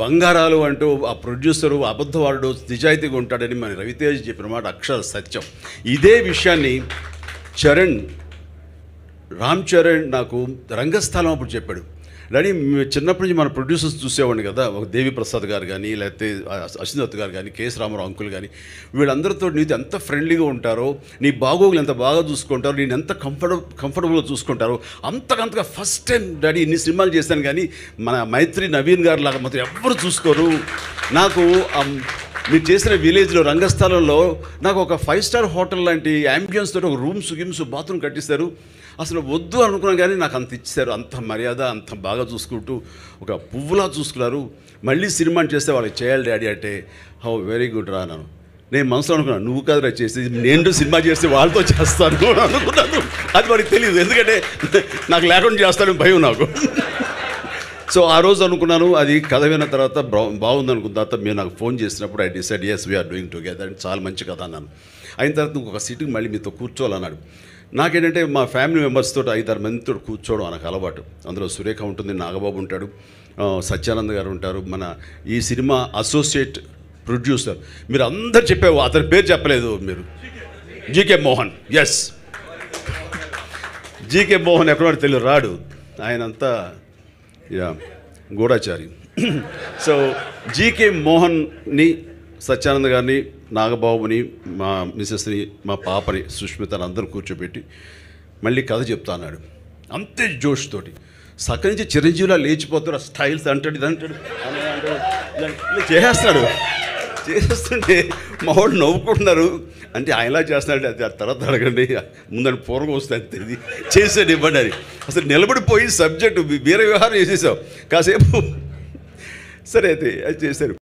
బంగారాలు అంటూ ఆ ప్రొడ్యూసరు అబద్ధవాడు నిజాయితీగా ఉంటాడని మన రవితేజ్ చెప్పిన మాట అక్షర సత్యం ఇదే విషయాన్ని చరణ్ రామ్ చరణ్ నాకు రంగస్థలం అప్పుడు చెప్పాడు డాడీ చిన్నప్పటి నుంచి మన ప్రొడ్యూసర్స్ చూసేవాడిని కదా ఒక దేవి ప్రసాద్ గారు కానీ లేకపోతే అశ్వనాథ్ గారు కానీ కేఎస్ రామారావు అంకుల్ కానీ వీళ్ళందరితో నీతో ఎంత ఫ్రెండ్లీగా ఉంటారో నీ బాగోగులు ఎంత బాగా చూసుకుంటారో నేను ఎంత కంఫర్టబుల్ కంఫర్టబుల్గా చూసుకుంటారో అంతకంతగా ఫస్ట్ టైం డాడీ ఇన్ని సినిమాలు చేశాను కానీ మన మైత్రి నవీన్ గారు లాగా మాత్రం ఎవ్వరు చూసుకోరు నాకు మీరు చేసిన విలేజ్లో రంగస్థలంలో నాకు ఒక ఫైవ్ స్టార్ హోటల్ లాంటి అంబియన్స్ తోటి ఒక రూమ్స్ గిమ్స్ బాత్రూమ్ కట్టిస్తారు అసలు వద్దు అనుకున్నా కానీ నాకు అంత ఇచ్చారు అంత మర్యాద అంత బాగా చూసుకుంటూ ఒక పువ్వులా చూసుకున్నారు మళ్ళీ సినిమా చేస్తే వాళ్ళకి చేయాలి డాడీ అంటే హౌ వెరీ గుడ్ రా నన్ను నేను మనసులో అనుకున్నాను నువ్వు కదా చేసి నేను సినిమా చేస్తే వాళ్ళతో చేస్తాను అనుకున్నాను అది వాడికి తెలియదు ఎందుకంటే నాకు లేకుండా చేస్తాను భయం నాకు సో ఆ రోజు అనుకున్నాను అది కథ విన్న తర్వాత బాగుంది అనుకున్న తర్వాత మీరు నాకు ఫోన్ చేసినప్పుడు I decide as we're doing together and చాలా మంచి కథ అన్నాను అయిన తర్వాత ఇంకొక సిటీకి మళ్ళీ మీతో కూర్చోవాలన్నాడు నాకేంటంటే మా ఫ్యామిలీ మెంబర్స్తో ఐదారు మందితో కూర్చోవడం నాకు అలవాటు అందులో సురేఖ ఉంటుంది నాగబాబు ఉంటాడు సత్యానంద్ గారు ఉంటారు మన ఈ సినిమా అసోసియేట్ ప్రొడ్యూసర్ మీరు అందరు చెప్పే అతని పేరు చెప్పలేదు మీరు జీకే మోహన్ ఎస్ జీకే మోహన్ ఎక్కడో తెలియదు రాడు ఆయనంతా యా గూఢాచారి సో జీకే మోహన్ని సత్యానంద్ గారిని నాగబాబుని మా మిసెస్ని మా పాపని సుష్మితని అందరూ కూర్చోబెట్టి మళ్ళీ కథ చెప్తా అన్నాడు అంతే జోష్ తోటి సక్కడి నుంచి చిరంజీవిలా లేచిపోతారు స్టైల్స్ అంటాడు ఇది అంటాడు చేసేస్తాడు చేసేస్తుంటే మా వాళ్ళు నవ్వుకుంటున్నారు అంటే ఆయనలా చేస్తున్నాడు అది తర్వాత అడగండి ముందని పూర్వం వస్తుంది అది చేసాడు ఇవ్వండి అది అసలు నిలబడిపోయి సబ్జెక్టు వేరే వ్యవహారం చేసేసాం కాసేపు సరే అయితే అది చేశారు